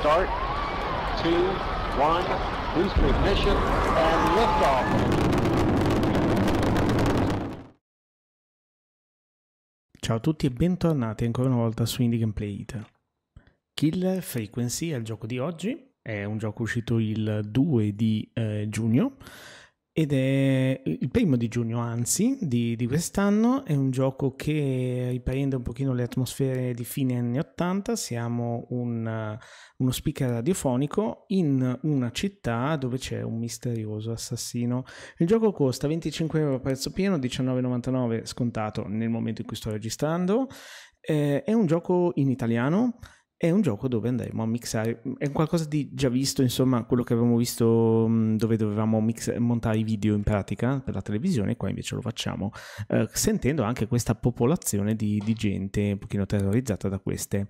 start, two, one, boost ignition, and liftoff. Ciao a tutti e bentornati ancora una volta su Indie Gameplay Ita. Killer Frequency è il gioco di oggi, è un gioco uscito il 2 di eh, giugno ed è il primo di giugno, anzi, di, di, quest'anno. È un gioco che riprende un pochino le atmosfere di fine anni 80. Siamo un, uno speaker radiofonico in una città dove c'è un misterioso assassino. Il gioco costa 25 euro prezzo pieno, 19,99 scontato nel momento in cui sto registrando. Eh, è un gioco in italiano è un gioco dove andremo a mixare, mm, è qualcosa di già visto, insomma, quello che avevamo visto mm, dove dovevamo mix, montare i video in pratica per la televisione, qua invece lo facciamo, eh, sentendo anche questa popolazione di, di gente un pochino terrorizzata da queste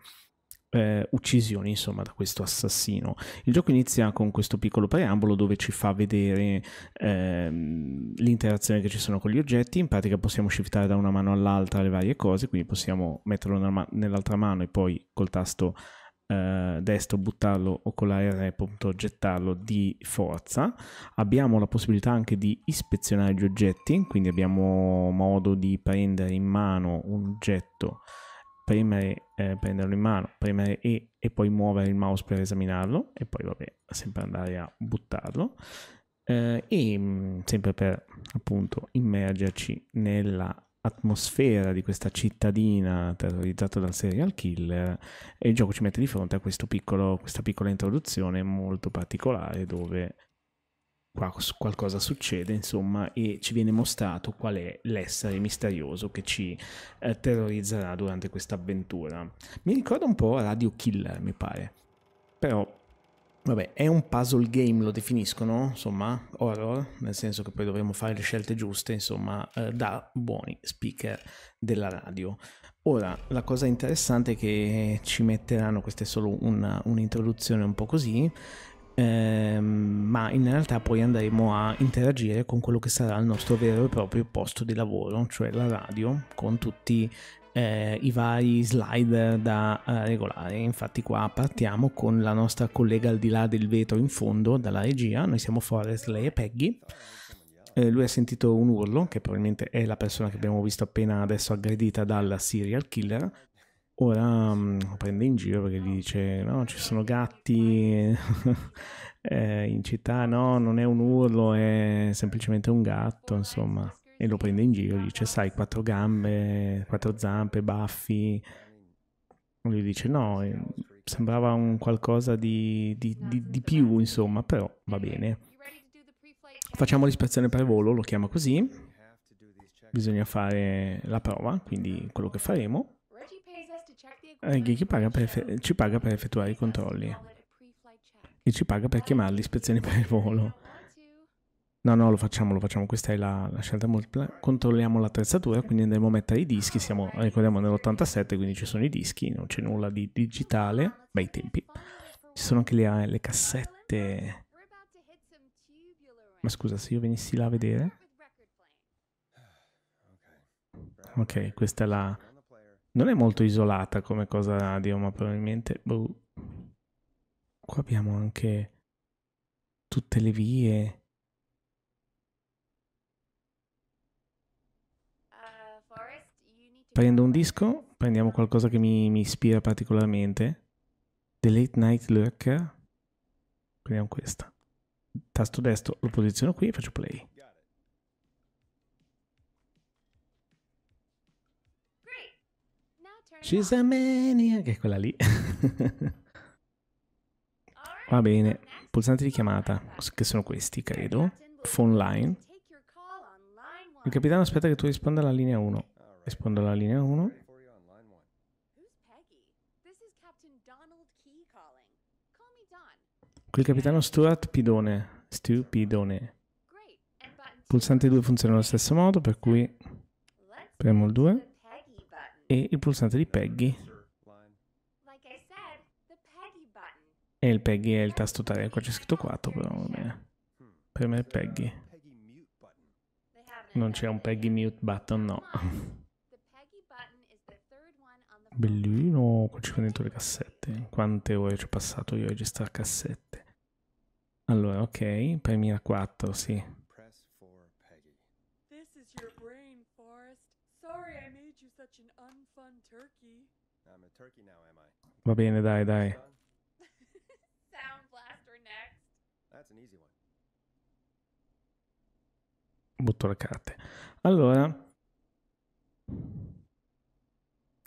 eh, uccisioni, insomma, da questo assassino. Il gioco inizia con questo piccolo preambolo dove ci fa vedere ehm, l'interazione che ci sono con gli oggetti. In pratica possiamo shiftare da una mano all'altra le varie cose, quindi possiamo metterlo ma- nell'altra mano e poi col tasto eh, destro buttarlo o con la R appunto gettarlo di forza. Abbiamo la possibilità anche di ispezionare gli oggetti, quindi abbiamo modo di prendere in mano un oggetto premere, eh, prenderlo in mano, premere E e poi muovere il mouse per esaminarlo e poi vabbè, sempre andare a buttarlo eh, e mh, mm, sempre per appunto immergerci nella atmosfera di questa cittadina terrorizzata dal serial killer e il gioco ci mette di fronte a piccolo, questa piccola introduzione molto particolare dove qualcosa succede, insomma, e ci viene mostrato qual è l'essere misterioso che ci eh, terrorizzerà durante questa avventura. Mi ricorda un po' Radio Killer, mi pare. Però Vabbè, è un puzzle game, lo definiscono, insomma, horror, nel senso che poi dovremo fare le scelte giuste, insomma, eh, da buoni speaker della radio. Ora, la cosa interessante è che ci metteranno, questa è solo una, un'introduzione un po' così, ehm, ma in realtà poi andremo a interagire con quello che sarà il nostro vero e proprio posto di lavoro, cioè la radio, con tutti eh, i vari slider da eh, regolare. Infatti qua partiamo con la nostra collega al di là del vetro in fondo dalla regia, noi siamo Forrest, lei e Peggy. Eh, lui ha sentito un urlo, che probabilmente è la persona che abbiamo visto appena adesso aggredita dal serial killer, Ora um, prende in giro perché gli dice: No, ci sono gatti eh, in città. No, non è un urlo, è semplicemente un gatto. Insomma, e lo prende in giro. Gli dice: Sai, quattro gambe, quattro zampe, baffi. Lui dice: No, eh, sembrava un qualcosa di, di, di, di più. Insomma, però va bene. Facciamo l'ispezione per volo, lo chiama così. Bisogna fare la prova, quindi quello che faremo. Ghi eh, paga ci paga per effettuare i controlli e ci paga per chiamare le ispezioni per il volo. No, no, lo facciamo, lo facciamo, questa è la, la scelta multipla. Controlliamo l'attrezzatura, quindi andremo a mettere i dischi, siamo, ricordiamo nell'87, quindi ci sono i dischi, non c'è nulla di digitale, bei tempi. Ci sono anche le, eh, le cassette. Ma scusa, se io venissi là a vedere... Ok, questa è la non è molto isolata come cosa radio, ma probabilmente... Boh. Qua abbiamo anche tutte le vie. prendo un disco, prendiamo qualcosa che mi, mi, ispira particolarmente. The Late Night Lurker. Prendiamo questa. Tasto destro lo posiziono qui e faccio play. She's a mania, che è quella lì. Va bene, pulsanti di chiamata, che sono questi, credo. Phone line. Il capitano aspetta che tu risponda alla linea 1. Rispondo alla linea 1. Qui il capitano Stuart Pidone. Stu Pulsante 2 funziona allo stesso modo, per cui premo il 2 e il pulsante di Peggy. E il Peggy è il tasto taglia, qua c'è scritto 4 però va bene. Per me è Peggy. Non c'è un Peggy mute button, no. Bellino, qua ci sono dentro le cassette. Quante ore ci ho passato io a registrare cassette. Allora, ok, premia 4, sì. Va bene, dai, dai. Butto le carte. Allora,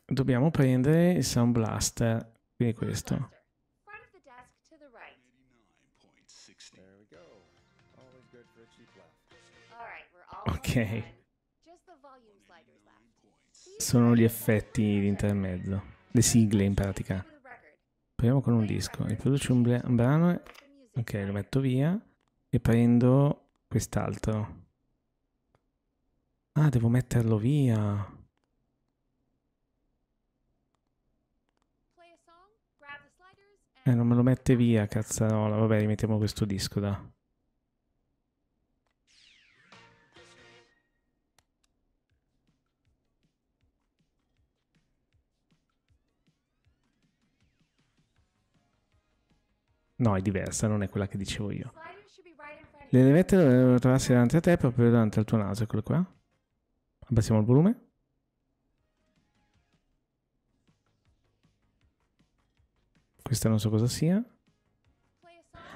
dobbiamo prendere il Sound Blaster, quindi questo. Ok. Sono gli effetti di intermezzo le sigle in pratica. Proviamo con un disco. Riproduci un, un brano. Ok, lo metto via. E prendo quest'altro. Ah, devo metterlo via. Eh, non me lo mette via, cazzarola. Vabbè, rimettiamo questo disco, da. No, è diversa, non è quella che dicevo io. Le levette dovrebbero trovarsi davanti a te proprio davanti al tuo naso, eccolo qua. Abbassiamo il volume. Questa non so cosa sia.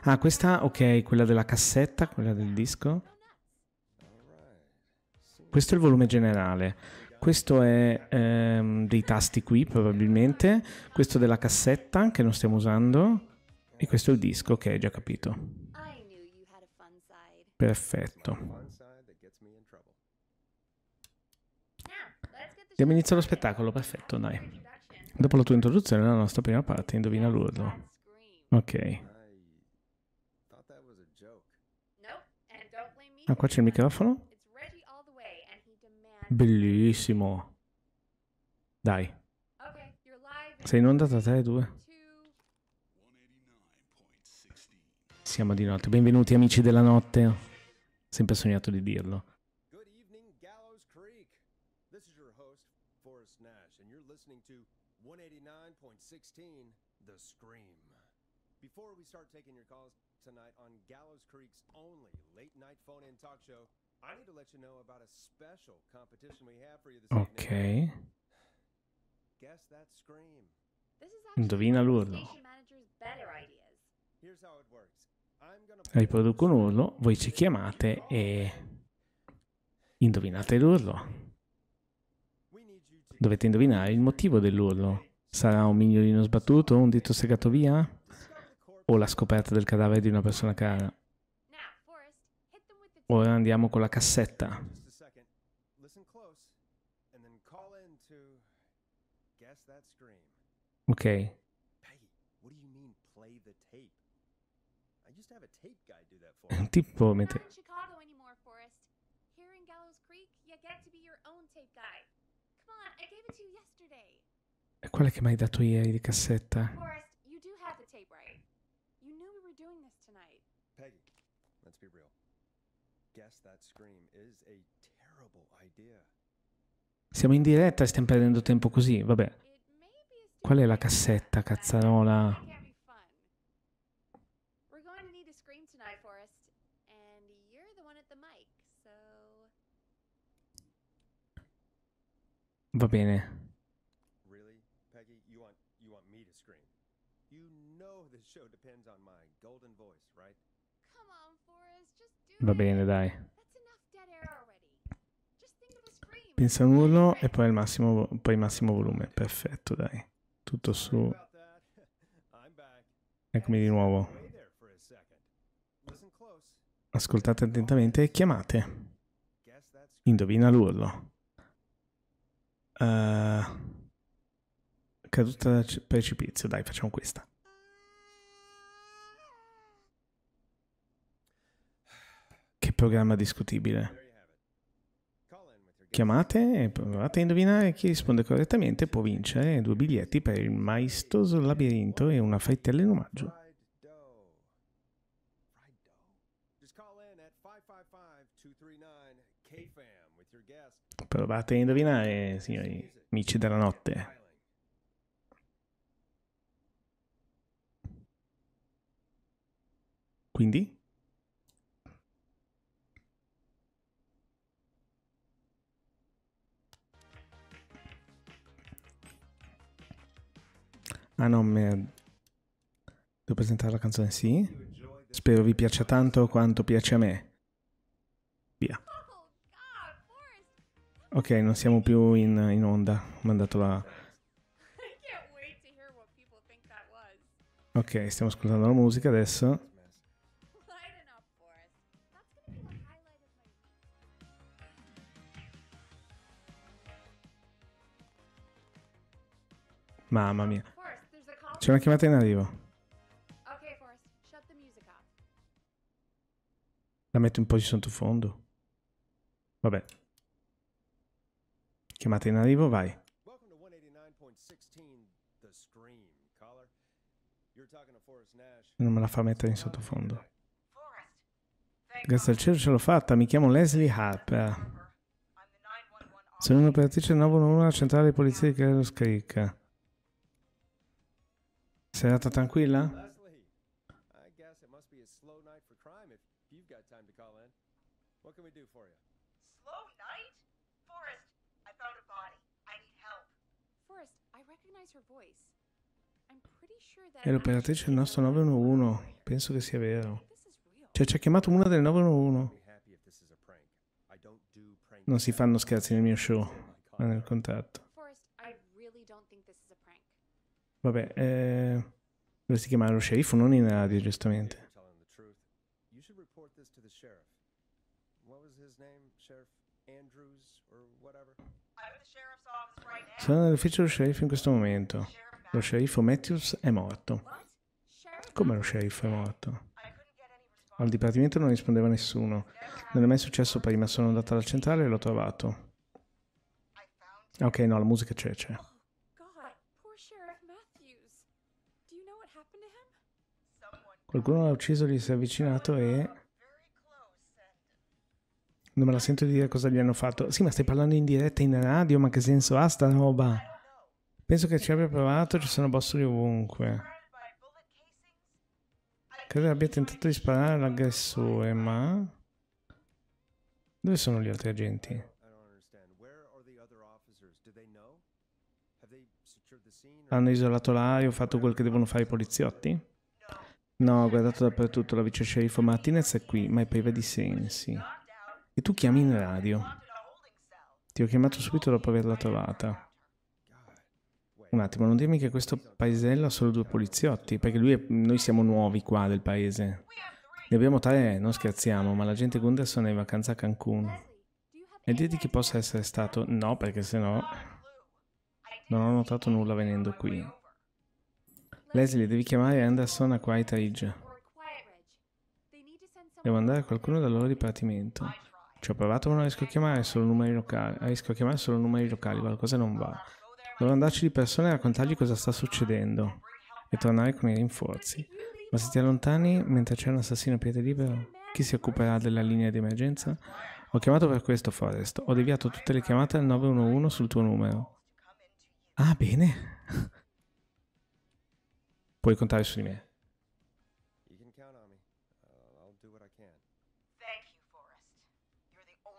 Ah, questa, ok, quella della cassetta, quella del disco. Questo è il volume generale. Questo è ehm, dei tasti qui, probabilmente. Questo della cassetta, che non stiamo usando. E questo è il disco che hai già capito. Perfetto. Diamo inizio allo spettacolo, perfetto, dai. Dopo la tua introduzione, la nostra prima parte, indovina l'urlo. Ok. Ah, qua c'è il microfono? Bellissimo. Dai. Sei in onda da 3, 2. Siamo di notte. Benvenuti amici della notte. Sempre sognato di dirlo. Good evening, Gallows Creek. This is your host, Forrest Nash, and you're listening to 189.16 The Scream. Before we start taking your calls tonight on Gallows Creek's only late night phone in talk show, I need to let you know about a special competition we have for you this okay. evening. Okay. Guess that scream. Indovina l'urlo. Here's how it works riproduco un urlo, voi ci chiamate e indovinate l'urlo. Dovete indovinare il motivo dell'urlo. Sarà un mignolino sbattuto, un dito segato via o la scoperta del cadavere di una persona cara? Ora andiamo con la cassetta. Ok, Un tipo mentre... È quella che mi hai dato ieri di cassetta. Peggy, let's be real. Guess that scream is a terrible idea. Siamo in diretta e stiamo perdendo tempo così, vabbè. Qual è la cassetta, cazzarola? Va bene. Va bene, dai. Pensa a e poi il massimo, poi il massimo volume. Perfetto, dai. Tutto su. Eccomi di nuovo. Ascoltate attentamente e chiamate. Indovina l'urlo. Uh, caduta da precipizio, dai, facciamo questa. Che programma discutibile. Chiamate e provate a indovinare chi risponde correttamente può vincere due biglietti per il maestoso labirinto e una frittella in omaggio. Provate a indovinare, signori amici della notte. Quindi? Ah no, me... devo presentare la canzone, sì? Spero vi piaccia tanto quanto piace a me. Via. Ok, non siamo più in, in onda. Mandato la. Ok, stiamo ascoltando la musica adesso. Mamma mia. C'è una chiamata in arrivo. La metto un po' di sottofondo. Vabbè. Chiamate in arrivo, vai. Non me la fa mettere in sottofondo. Grazie al cielo ce l'ho fatta, mi chiamo Leslie Harper. Sono un'operatrice 911 alla centrale di polizia di Carlos Creek. Serata tranquilla? I guess it must be a slow night for crime if you've got time to call in. What can we do for you? È l'operatrice del nostro 911, penso che sia vero. Cioè ci ha chiamato una del 911. Non si fanno scherzi nel mio show, ma nel contratto. Vabbè, eh, dovresti chiamare lo sceriffo, non in radio, giustamente. Sono nell'ufficio dello sceriffo in questo momento. Lo sceriffo Matthews è morto. Come lo sceriffo è morto? Al dipartimento non rispondeva nessuno. Non è mai successo prima, sono andata alla centrale e l'ho trovato. Ok, no, la musica c'è, c'è. Oh, Qualcuno l'ha ucciso, gli si è avvicinato e... Non me la sento di dire cosa gli hanno fatto. Sì, ma stai parlando in diretta in radio, ma che senso ha sta roba? Penso che ci abbia provato, ci sono bossoli ovunque. Credo abbia tentato di sparare all'aggressore, ma... Dove sono gli altri agenti? Hanno isolato l'aria o fatto quel che devono fare i poliziotti? No, ho guardato dappertutto, la vice sceriffo Martinez è qui, ma è priva di sensi. E tu chiami in radio. Ti ho chiamato subito dopo averla trovata. Un attimo, non dirmi che questo paesello ha solo due poliziotti, perché è, noi siamo nuovi qua del paese. Ne abbiamo tre, non scherziamo, ma la gente Gunderson è in vacanza a Cancun. E dirti chi possa essere stato? No, perché sennò non ho notato nulla venendo qui. Leslie, devi chiamare Anderson a Quiet Ridge. Devo andare a qualcuno dal loro dipartimento. Ci cioè, ho provato ma non riesco a chiamare solo numeri locali. Riesco a chiamare solo numeri locali, qualcosa non va. Dovrò andarci di persona e raccontargli cosa sta succedendo. E tornare con i rinforzi. Ma se ti allontani mentre c'è un assassino a piede libero, chi si occuperà della linea di emergenza? Ho chiamato per questo, Forrest. Ho deviato tutte le chiamate al 911 sul tuo numero. Ah, bene. Puoi contare su di me.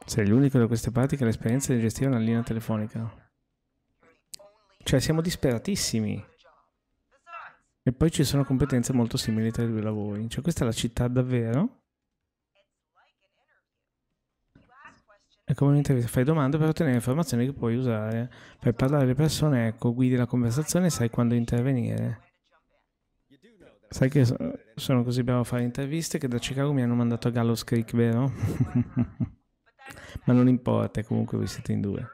Sei l'unico da queste parti che ha l'esperienza di gestire una linea telefonica. Cioè, siamo disperatissimi. E poi ci sono competenze molto simili tra i due lavori. Cioè, questa è la città davvero. È come un'intervista, fai domande per ottenere informazioni che puoi usare. Per parlare alle persone, ecco, guidi la conversazione e sai quando intervenire. Sai che sono così bravo a fare interviste che da Chicago mi hanno mandato a Gallows Creek, vero? Ma non importa, comunque voi siete in due.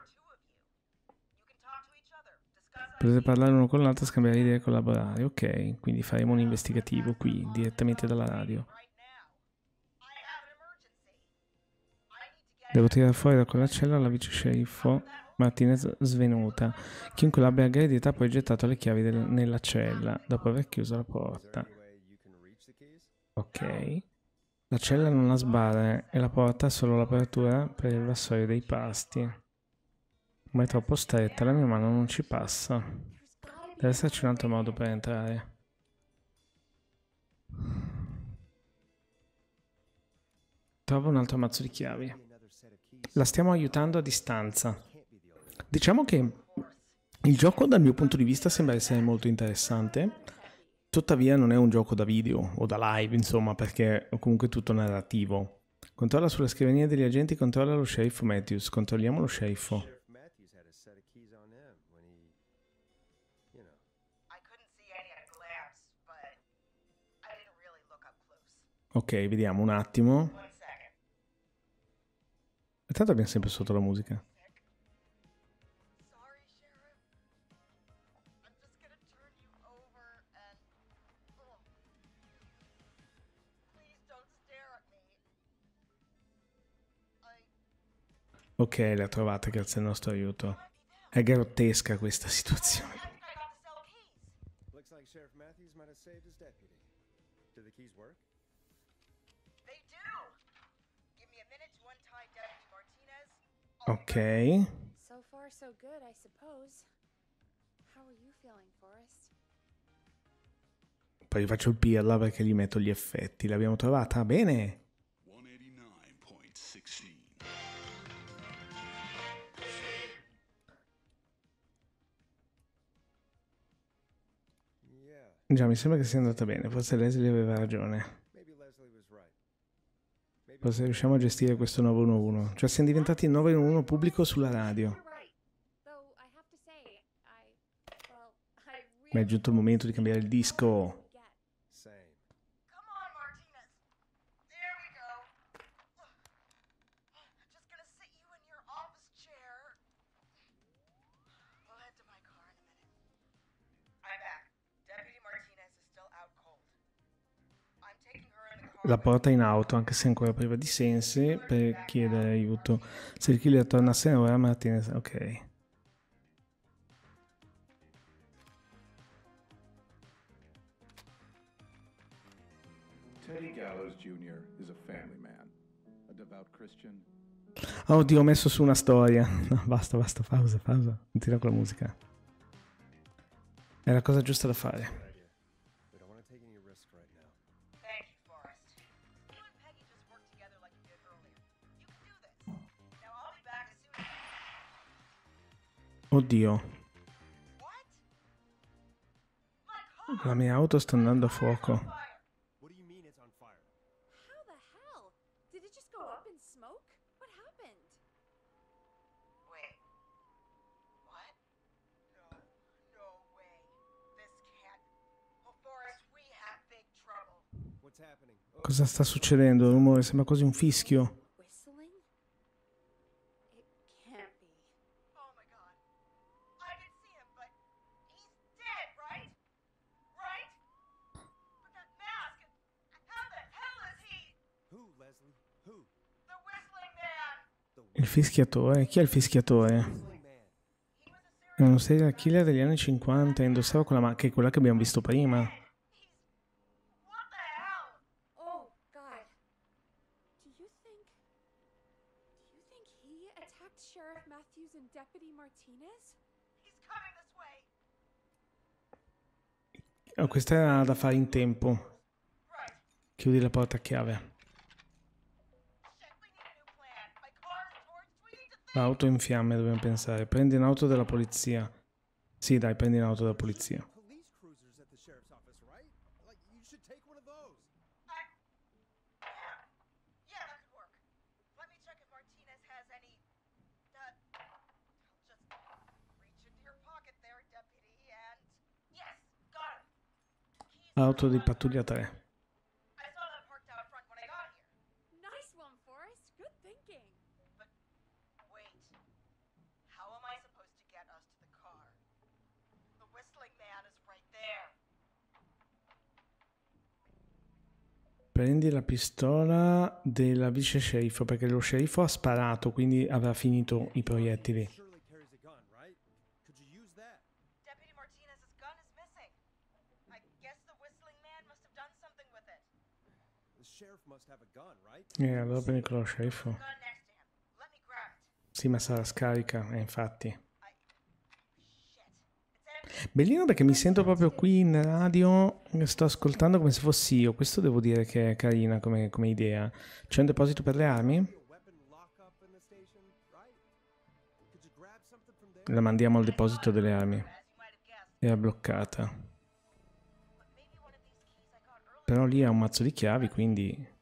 Potete parlare uno con l'altro, scambiare idee e collaborare. Ok, quindi faremo un investigativo qui, direttamente dalla radio. Devo tirare fuori da quella cella la vice sceriffo Martinez svenuta. Chiunque l'abbia aggredita ha poi gettato le chiavi del, nella cella, dopo aver chiuso la porta. Ok. La cella non ha sbarre e la porta ha solo l'apertura per il vassoio dei pasti. Ma è troppo stretta, la mia mano non ci passa. Deve esserci un altro modo per entrare. Trovo un altro mazzo di chiavi. La stiamo aiutando a distanza. Diciamo che il gioco dal mio punto di vista sembra essere molto interessante Tuttavia non è un gioco da video o da live, insomma, perché è comunque tutto narrativo. Controlla sulla scrivania degli agenti, controlla lo sceriffo Matthews, controlliamo lo sceriffo. Ok, vediamo un attimo. Intanto abbiamo sempre sotto la musica. Ok, l'ha trovate grazie al nostro aiuto. È grottesca questa situazione. Ok. So far so good, I suppose. How are you feeling, Forrest? Poi faccio il pirla perché gli metto gli effetti. L'abbiamo trovata? Bene. Già, mi sembra che sia andata bene, forse Leslie aveva ragione. Forse riusciamo a gestire questo 9 1 1 Cioè siamo diventati 9 in 1 pubblico sulla radio. Ma è giunto il momento di cambiare il disco. la porta in auto, anche se ancora priva di sensi, per chiedere aiuto. Se il killer tornasse in ora, Martinez... Ok. Oh, oddio, ho messo su una storia. No, basta, basta, pausa, pausa. Continua con la musica. È la cosa giusta da fare. Oddio. La mia auto sta andando a fuoco. Oh. Cosa sta succedendo? Il sembra quasi un fischio. fischiatore? Chi è il fischiatore? È uno serial killer degli anni 50 e indossava quella macchina, quella che abbiamo visto prima. Oh, oh, oh, questa era da fare in tempo. Chiudi la porta a chiave. L'auto in fiamme, dobbiamo pensare. Prendi un'auto della polizia. Sì, dai, prendi un'auto della polizia. Auto di pattuglia 3. Prendi la pistola della vice sceriffo perché lo sceriffo ha sparato, quindi avrà finito i proiettili. Eh, allora prendi quello sceriffo. Sì, ma sarà scarica, eh, infatti. Bellino perché mi sento proprio qui in radio, sto ascoltando come se fossi io, questo devo dire che è carina come, come idea. C'è un deposito per le armi? La mandiamo al deposito delle armi. Era bloccata. Però lì ha un mazzo di chiavi, quindi...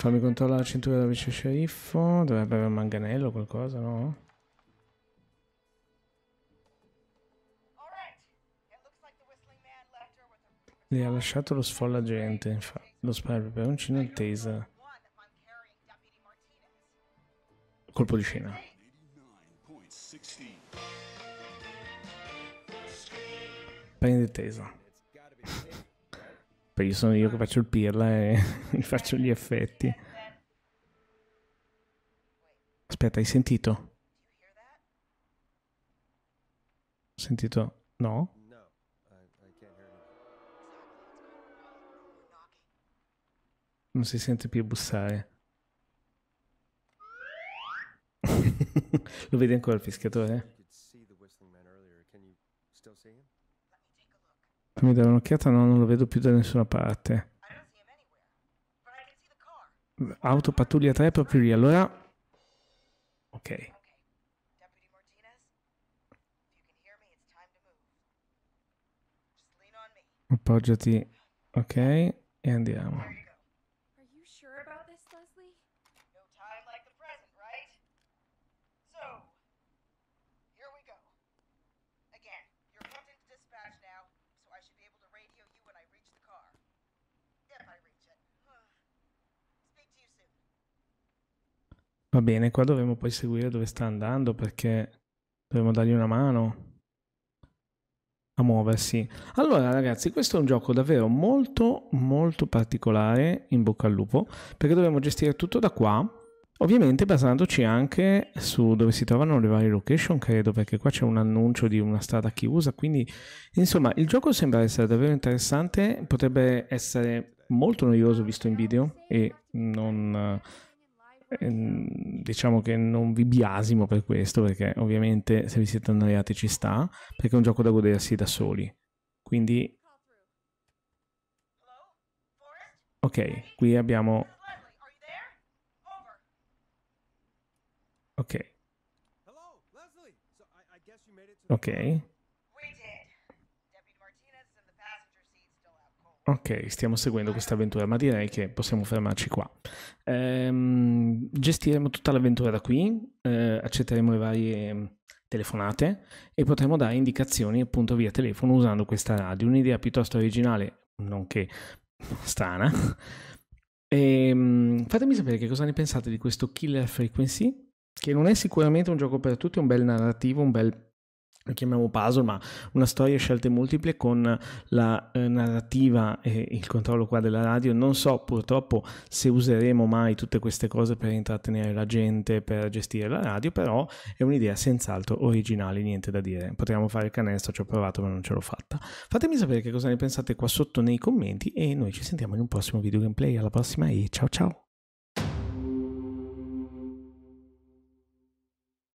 Fammi controllare la cintura del vice sceriffo. Dovrebbe avere un manganello o qualcosa, no? Lì ha lasciato lo sfolla gente, infatti. Lo un e il taser. Colpo di scena. Prendi il taser io sono io che faccio il pirla e faccio gli effetti. Aspetta, hai sentito? Ho sentito? No? Non si sente più bussare. Lo vedi ancora il fischiatore? Fammi dare un'occhiata, no, non lo vedo più da nessuna parte. Auto pattuglia 3 proprio lì, allora... Ok. Appoggiati, ok, e andiamo. Va bene, qua dovremo poi seguire dove sta andando perché dovremo dargli una mano a muoversi. Allora ragazzi, questo è un gioco davvero molto molto particolare in bocca al lupo perché dovremo gestire tutto da qua. Ovviamente basandoci anche su dove si trovano le varie location, credo, perché qua c'è un annuncio di una strada chiusa, quindi insomma il gioco sembra essere davvero interessante, potrebbe essere molto noioso visto in video e non Ehm, diciamo che non vi biasimo per questo perché ovviamente se vi siete annoiati ci sta perché è un gioco da godersi da soli quindi ok qui abbiamo ok ok Ok, stiamo seguendo questa avventura, ma direi che possiamo fermarci qua. Ehm, gestiremo tutta l'avventura da qui, eh, accetteremo le varie telefonate e potremo dare indicazioni appunto via telefono usando questa radio, un'idea piuttosto originale, nonché strana. Ehm, fatemi sapere che cosa ne pensate di questo Killer Frequency, che non è sicuramente un gioco per tutti, è un bel narrativo, un bel chiamiamo puzzle, ma una storia a scelte multiple con la eh, narrativa e il controllo qua della radio. Non so purtroppo se useremo mai tutte queste cose per intrattenere la gente, per gestire la radio, però è un'idea senz'altro originale, niente da dire. Potremmo fare il canestro, ci ho provato ma non ce l'ho fatta. Fatemi sapere che cosa ne pensate qua sotto nei commenti e noi ci sentiamo in un prossimo video gameplay. Alla prossima e ciao ciao!